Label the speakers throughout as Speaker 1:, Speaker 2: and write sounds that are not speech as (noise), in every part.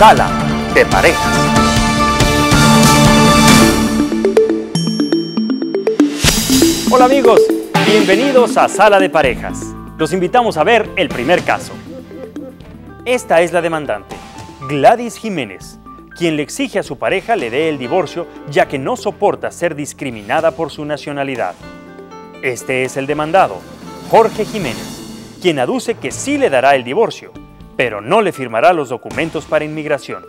Speaker 1: Sala de Parejas. Hola amigos, bienvenidos a Sala de Parejas. Los invitamos a ver el primer caso. Esta es la demandante, Gladys Jiménez, quien le exige a su pareja le dé el divorcio ya que no soporta ser discriminada por su nacionalidad. Este es el demandado, Jorge Jiménez, quien aduce que sí le dará el divorcio, pero no le firmará los documentos para inmigración.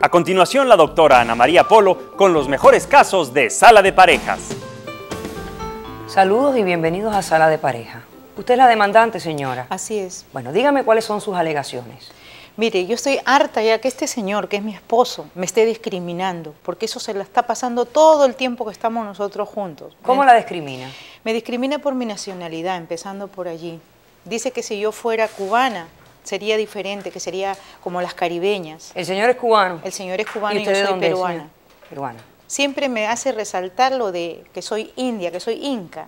Speaker 1: A continuación, la doctora Ana María Polo con los mejores casos de Sala de Parejas.
Speaker 2: Saludos y bienvenidos a Sala de Pareja. Usted es la demandante, señora. Así es. Bueno,
Speaker 3: dígame cuáles son sus alegaciones. Mire, yo estoy harta ya que este señor, que es mi esposo, me esté discriminando, porque eso se la está pasando todo el tiempo que estamos nosotros juntos. ¿Cómo la discrimina? Me discrimina por mi nacionalidad, empezando por allí. Dice que si yo fuera cubana, sería diferente, que sería como las caribeñas. El señor es cubano. El señor es cubano y, yo soy
Speaker 2: peruana.
Speaker 3: Siempre me hace resaltar lo de que soy india, que soy inca.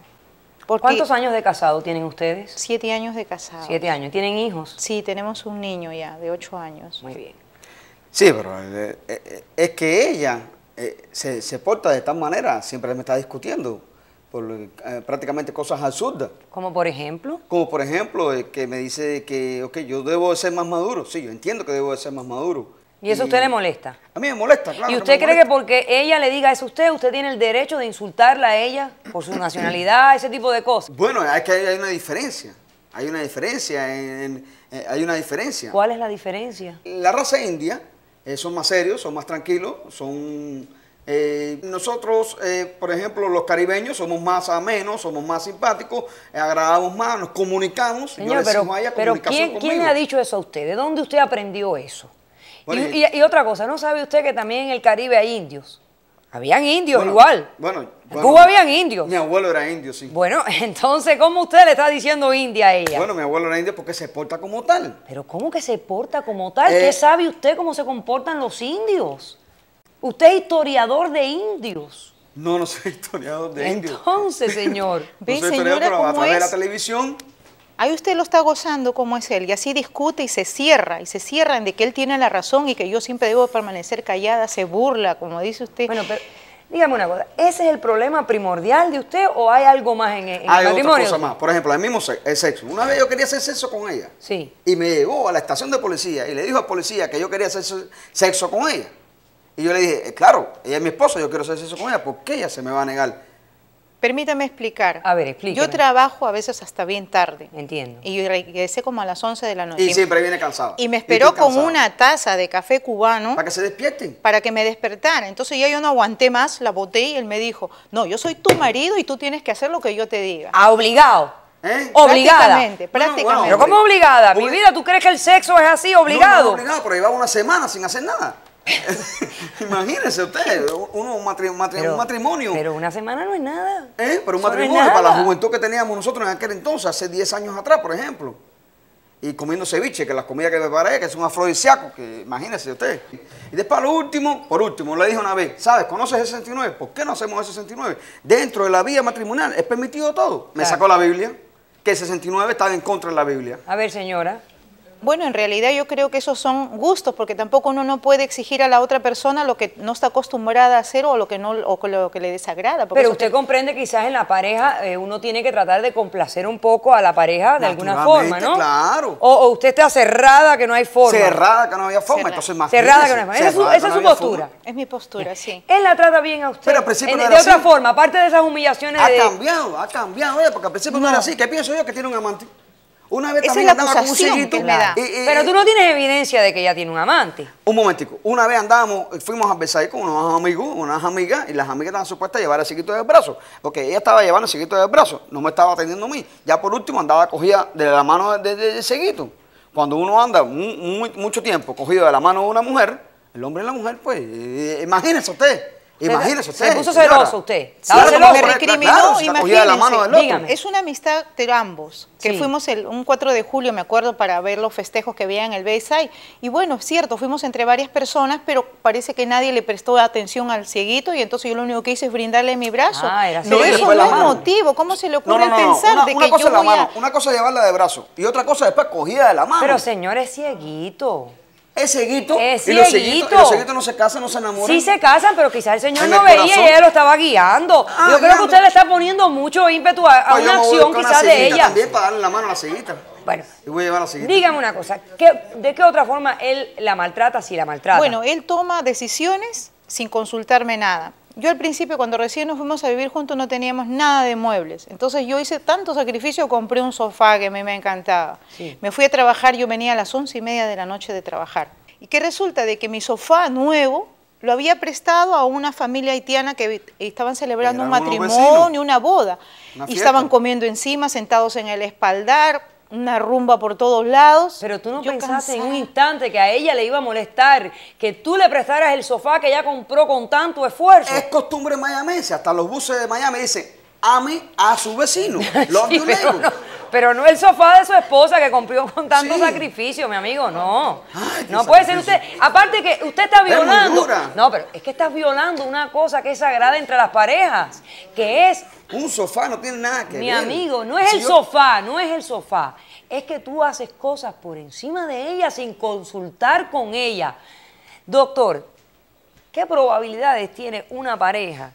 Speaker 3: ¿Cuántos años de casado tienen ustedes? Siete años de casado. Siete años. ¿Tienen hijos? Sí, tenemos un niño ya, de ocho años. Muy bien.
Speaker 1: Sí, pero eh, eh, eh, es que ella se, se porta de tal manera, siempre me está discutiendo. Eh, prácticamente cosas absurdas.
Speaker 2: ¿Como por ejemplo?
Speaker 1: Como por ejemplo, eh, que me dice que, ok, yo debo ser más maduro. Sí, yo entiendo que debo de ser más maduro.
Speaker 2: ¿Y eso a usted le molesta? A mí me molesta, claro. ¿Y usted cree que porque ella le diga eso a usted, usted tiene el derecho de insultarla a ella por su nacionalidad,
Speaker 1: ese tipo de cosas? Bueno, es que hay, una diferencia. Hay una diferencia. Eh, hay una diferencia. ¿Cuál es la diferencia? La raza india son más serios, son más tranquilos, son eh, nosotros, eh, por ejemplo, los caribeños somos más amenos, somos más simpáticos, eh, agradamos más, nos comunicamos. pero, ¿quién, ha
Speaker 2: dicho eso a usted? ¿De dónde usted aprendió eso? y, otra cosa, ¿no sabe usted que también en el Caribe hay indios? Habían indios igual. Bueno, en Cuba habían indios. Mi abuelo era indio, sí. Bueno, (laughs) entonces, ¿cómo usted le está diciendo india a ella? Bueno, mi abuelo era indio porque se porta como tal. Pero ¿cómo que se porta como tal? ¿Qué sabe usted cómo se comportan los indios?
Speaker 3: Usted es historiador de indios.
Speaker 1: No, no soy historiador de Entonces, indios.
Speaker 3: Entonces, (laughs) señor. ¿Ve, señora, a la
Speaker 1: televisión.
Speaker 3: Ahí usted lo está gozando como es él, y así discute y se cierra, y se cierra en de que él tiene la razón y que yo siempre debo permanecer callada, se burla, como dice usted. Bueno, pero dígame una cosa, ¿ese es el problema primordial de usted
Speaker 2: o hay algo más en, el hay Hay otra cosa más,
Speaker 1: por ejemplo, el mismo sexo. Una vez yo
Speaker 2: quería hacer sexo con ella, sí.
Speaker 1: y me llegó a la estación de policía y le dijo la policía que yo quería hacer sexo con ella. Y yo le dije, eh, claro, ella es mi esposa, yo quiero hacer eso con ella, ¿por qué ella se me va a negar?
Speaker 3: Permítame explicar. A ver, explíqueme. Yo trabajo a veces hasta bien tarde. Entiendo. Y regresé como a las 11 de la noche. Y siempre
Speaker 1: viene cansado. Y me esperó
Speaker 3: con una taza de café cubano. Para que se despierte. Para que me despertara. Entonces ya yo no aguanté más, la boté y él me dijo, no, yo soy tu marido y tú tienes que hacer lo que yo te diga. Ah, obligado. ¿Eh? Obligada. Prácticamente, pero ¿cómo
Speaker 2: obligada? Mi vida, ¿tú crees que el sexo es así, obligado? No, no, obligado,
Speaker 1: pero llevaba una semana sin hacer nada. (laughs) Imagínese usted, un, matrimonio. Pero una
Speaker 2: semana no es nada. ¿Eh? Pero un matrimonio para la
Speaker 1: juventud que teníamos nosotros en aquel entonces, hace 10 años atrás, por ejemplo. Y comiendo ceviche, que la comida que preparé, que son afrodisíacos, que imagínese usted. Y después, lo último, por último, le dije una vez, ¿sabes? ¿Conoces el 69? ¿Por qué no hacemos el 69? Dentro de la vía matrimonial es permitido todo. Me sacó la Biblia, que el 69 estaba en contra de la Biblia.
Speaker 3: A ver, señora. Bueno, en realidad yo creo que esos son gustos, porque tampoco uno no puede exigir a la otra persona lo que no está acostumbrada a hacer o lo que no o lo que le desagrada. Pero usted
Speaker 2: comprende quizás en la pareja eh, uno tiene que tratar de complacer un poco a la pareja de alguna forma, ¿no? claro. O, usted está cerrada que no hay forma. Cerrada que no había forma, entonces más Cerrada que no hay forma. Esa, es su, postura. Es mi postura, sí. Él la trata bien a usted. Pero al principio no era de otra forma, aparte de esas humillaciones ha
Speaker 1: cambiado, ha cambiado, eh, porque al principio no. era así. ¿Qué pienso yo que tiene un amante? Una vez Esa también es la con eh, eh,
Speaker 2: Pero eh. tú no tienes evidencia de que ella tiene un amante. Un momentico. Una vez andábamos, fuimos
Speaker 1: a besar con unos amigos, unas amigas, y las amigas estaban supuestas a llevar el chiquito del brazo. Porque ella estaba llevando el seguito del brazo, no me estaba atendiendo a mí. Ya por último andaba cogida de la mano del de, seguito. Cuando uno anda mucho tiempo cogido de la mano de una mujer, el hombre y la mujer, pues, imagínense usted. Imagínese usted. usted.
Speaker 3: Es una amistad de ambos. Que fuimos el, un 4 de julio, me acuerdo, para ver los festejos que había en el Bayside. Y bueno, es cierto, fuimos entre varias personas, pero parece que nadie le prestó atención al cieguito y entonces yo lo único que hice es brindarle mi brazo. Ah, no, eso no es motivo. ¿Cómo se le ocurre pensar una, de que cosa
Speaker 1: Una cosa es llevarla de brazo y otra cosa después cogida de la
Speaker 3: mano. Pero
Speaker 2: señor, es cieguito es Ceguito. Es, y, los no se casan, no se enamoran. Sí se casan, pero quizás el señor no veía y ella lo estaba guiando. Ah, yo creo que usted le está poniendo mucho ímpetu a, pues una acción quizás de ella. También
Speaker 1: para darle la mano a la seguita. Bueno, y voy a llevar a la ceguita. dígame
Speaker 2: una cosa, ¿de qué otra forma él la maltrata si la maltrata? Bueno,
Speaker 3: él toma decisiones sin consultarme nada. Yo al principio, cuando recién nos fuimos a vivir juntos, no teníamos nada de muebles. Entonces yo hice tanto sacrificio, compré un sofá que a mí me encantaba. Me fui a trabajar, yo venía a las once y media de la noche de trabajar. Y qué resulta de que mi sofá nuevo lo había prestado a una familia haitiana que estaban celebrando un matrimonio, una boda. y estaban comiendo encima, sentados en el espaldar, una rumba por todos lados.
Speaker 2: Pero tú no pensaste en un instante que a ella le iba a molestar que tú le prestaras el sofá que ella compró con tanto esfuerzo. Es costumbre mayamense, hasta los buses de Miami dicen, ame a su vecino. (laughs) Los pero no el sofá de su esposa que cumplió con tanto sacrificio, mi amigo, no. no puede ser usted. Aparte que usted está violando. no, pero es que estás violando una cosa que es sagrada entre las parejas, que es. Un sofá no tiene nada que mi ver. Mi amigo, no es el sofá, no es el sofá. Es que tú haces cosas por encima de ella sin consultar con ella. Doctor, ¿qué probabilidades tiene una pareja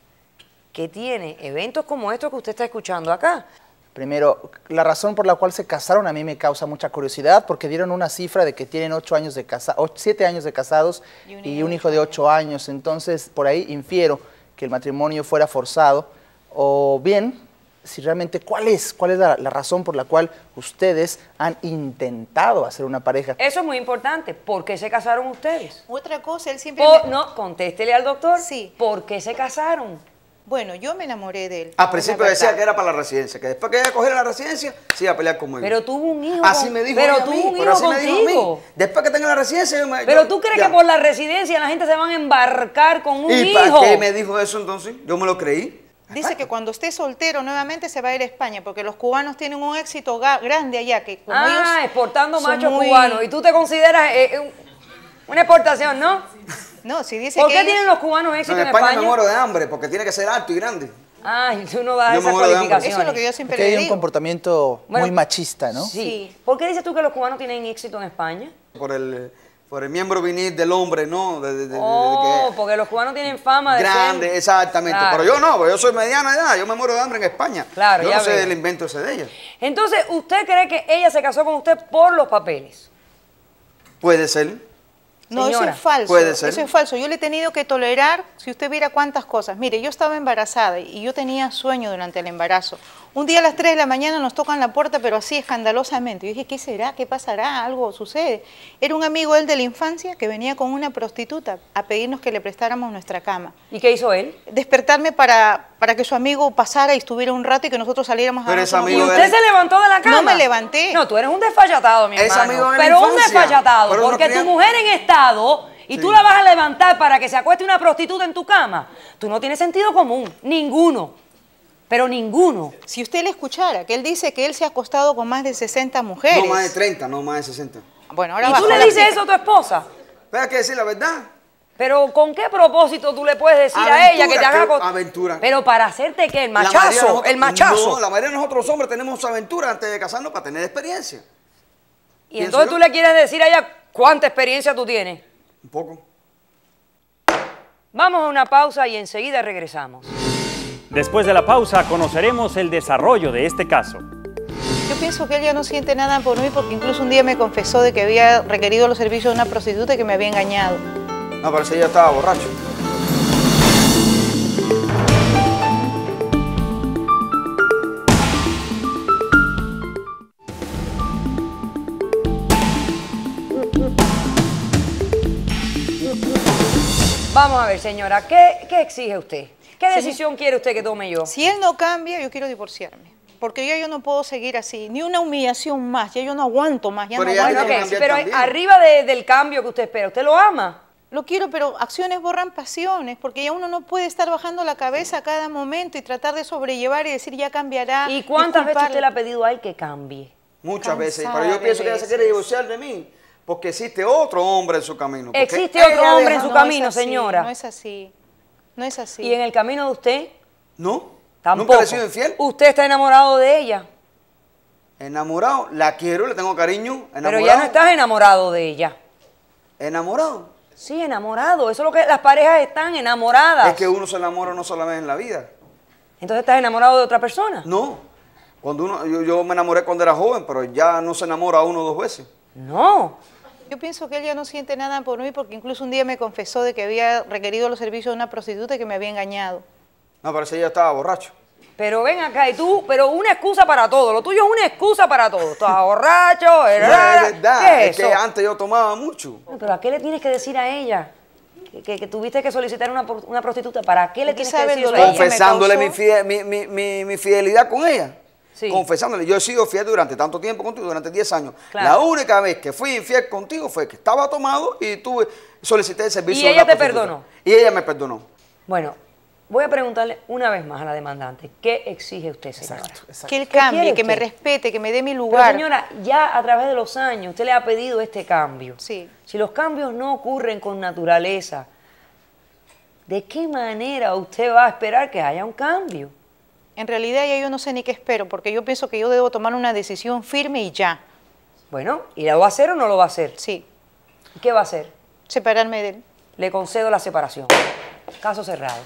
Speaker 2: que tiene eventos como estos que usted está escuchando acá?
Speaker 1: Primero, la razón por la cual se casaron a mí me causa mucha curiosidad porque dieron una cifra de que tienen ocho años de casa, siete años de casados y un, hijo de ocho años. Entonces, por ahí infiero que el matrimonio fuera forzado o bien si realmente cuál es, cuál es la, razón por la cual ustedes han intentado hacer una pareja.
Speaker 2: Eso es muy importante. ¿Por qué se casaron ustedes? Otra cosa, él siempre... No, contéstele al doctor. Sí. ¿Por qué se casaron? Bueno, yo me enamoré de él. Ah, a principio decía que
Speaker 1: era para la residencia, que después que ella cogiera la residencia, se iba a pelear conmigo. Pero
Speaker 2: tuvo un hijo. Así me dijo pero tuvo un hijo así me dijo
Speaker 1: Después que tenga la residencia, yo me. Pero tú crees que por la
Speaker 2: residencia la gente se va a embarcar
Speaker 3: con un hijo. ¿Y para qué me
Speaker 1: dijo eso entonces? Yo me lo creí.
Speaker 3: Dice que cuando esté soltero nuevamente se va a ir a España, porque los cubanos tienen un éxito grande allá. Que ah, exportando machos muy... cubanos. Y tú te consideras eh, eh, una exportación, ¿no? No, si dice ¿Por qué
Speaker 2: tienen los cubanos éxito en, en España, me muero de
Speaker 1: hambre porque tiene que ser alto y grande.
Speaker 2: Ay, tú no das esas Eso es lo que yo que hay un
Speaker 1: comportamiento muy machista, ¿no? Sí.
Speaker 2: ¿Por qué dices tú que los cubanos tienen éxito en España?
Speaker 1: Por el, por el miembro vinil del hombre, ¿no? De, oh,
Speaker 2: porque los cubanos tienen fama de grande,
Speaker 1: exactamente. Pero yo no, porque yo soy mediana edad, yo me muero de hambre en España.
Speaker 2: Claro, yo no sé el
Speaker 1: invento ese de ella.
Speaker 2: Entonces, ¿usted cree que ella se casó con usted por los papeles?
Speaker 1: Puede ser. No, eso es falso. ¿Puede ser? Eso es
Speaker 3: falso. Yo le he tenido que tolerar, si usted viera cuántas cosas. Mire, yo estaba embarazada y yo tenía sueño durante el embarazo. Un día a las 3 de la mañana nos tocan la puerta, pero así escandalosamente. Yo dije, ¿qué será? ¿Qué pasará? ¿Algo sucede? Era un amigo él de la infancia que venía con una prostituta a pedirnos que le prestáramos nuestra cama. ¿Y qué hizo él? Despertarme para, para que su amigo pasara y estuviera un rato y que nosotros saliéramos a ver. ¿Y usted se levantó de la cama? No me levanté. No, tú eres un desfallatado, mi hermano. Es amigo de pero un desfallatado, porque tu mujer
Speaker 2: en estado y tú la vas a levantar para que se acueste una
Speaker 3: prostituta en tu cama. Tú no tienes sentido común, ninguno pero ninguno. Si usted le escuchara, que él dice que él se ha acostado con más de 60 mujeres. No más de
Speaker 1: 30, no más de 60.
Speaker 2: Bueno, ahora ¿Y tú le dices eso a tu
Speaker 3: esposa? Pero hay que decir la verdad. Pero ¿con qué
Speaker 2: propósito tú le puedes decir a ella que te haga que, aventura? Pero para hacerte que el machazo, el machazo. No, la
Speaker 1: mayoría de nosotros hombres tenemos aventura antes de casarnos para tener experiencia.
Speaker 2: Y entonces tú le quieres decir a ella cuánta experiencia tú tienes. Un poco. Vamos a una pausa y enseguida regresamos.
Speaker 1: Después de la pausa conoceremos el desarrollo de este caso.
Speaker 3: Yo pienso que ella no siente nada por mí porque incluso un día me confesó de que había requerido los servicios de una prostituta que me había engañado.
Speaker 1: No, parece que ya estaba borracho.
Speaker 2: Vamos a ver, señora, ¿qué, qué exige usted? ¿Qué decisión quiere usted que tome yo? Si
Speaker 3: él no cambia, yo quiero divorciarme porque ya yo no puedo seguir así, ni una humillación más, ya yo no aguanto más, ya pero no aguanto. pero arriba del cambio que usted espera, ¿usted lo ama? Lo quiero, pero acciones borran pasiones, porque ya uno no puede estar bajando la cabeza a cada momento y tratar de sobrellevar y decir ya cambiará. ¿Y cuántas veces usted le ha
Speaker 2: pedido a él que cambie? Muchas veces, pero yo pienso que ya se quiere divorciar
Speaker 1: de mí, porque existe otro hombre en su camino. Existe
Speaker 2: otro hombre en su camino, señora. No es así. No es así. ¿Y en el camino de usted? No. Nunca sido infiel. ¿Usted está enamorado de ella?
Speaker 1: Enamorado. La quiero, le tengo cariño. Pero ya no
Speaker 2: estás enamorado de ella. ¿Enamorado? Sí, enamorado. Eso es lo que las parejas están enamoradas. Es que
Speaker 1: uno se enamora no solamente en la vida. Entonces estás enamorado de otra persona. No. Cuando uno, yo, me enamoré cuando era joven, pero ya no se enamora uno o dos veces.
Speaker 2: No.
Speaker 3: Yo pienso que ella no siente nada por mí porque incluso un día me confesó de que había requerido los servicios de una prostituta y que me había engañado.
Speaker 1: No, parece que ella estaba borracho.
Speaker 3: Pero ven acá, y
Speaker 2: tú, pero una excusa para todo. Lo tuyo es una excusa para todo. Estás borracho, era, es verdad. es, que antes yo tomaba mucho. pero ¿a qué le tienes que decir a ella? Que, tuviste que solicitar una, una prostituta. ¿Para qué le tienes que decir a ella? Confesándole
Speaker 1: mi fidelidad con ella confesándole, yo he sido fiel durante tanto tiempo contigo, durante 10 años. La única vez que fui infiel contigo fue que estaba tomado y tuve, solicité el servicio. Y ella te perdonó. Y ella me perdonó.
Speaker 3: Bueno,
Speaker 2: voy a preguntarle una vez más a la demandante, ¿qué exige usted, señora? Que él cambie, que me
Speaker 3: respete, que me dé mi lugar. señora,
Speaker 2: ya a través de los años usted le ha pedido este cambio. Si los cambios no ocurren con naturaleza,
Speaker 3: ¿de qué manera usted va a esperar que haya un cambio? En realidad ya yo no sé ni qué espero, porque yo pienso que yo debo tomar una decisión firme y ya.
Speaker 2: Bueno, ¿y la va a hacer o no lo va a hacer? Sí. ¿Qué va a hacer?
Speaker 3: Separarme de él. Le concedo la separación.
Speaker 2: Caso cerrado.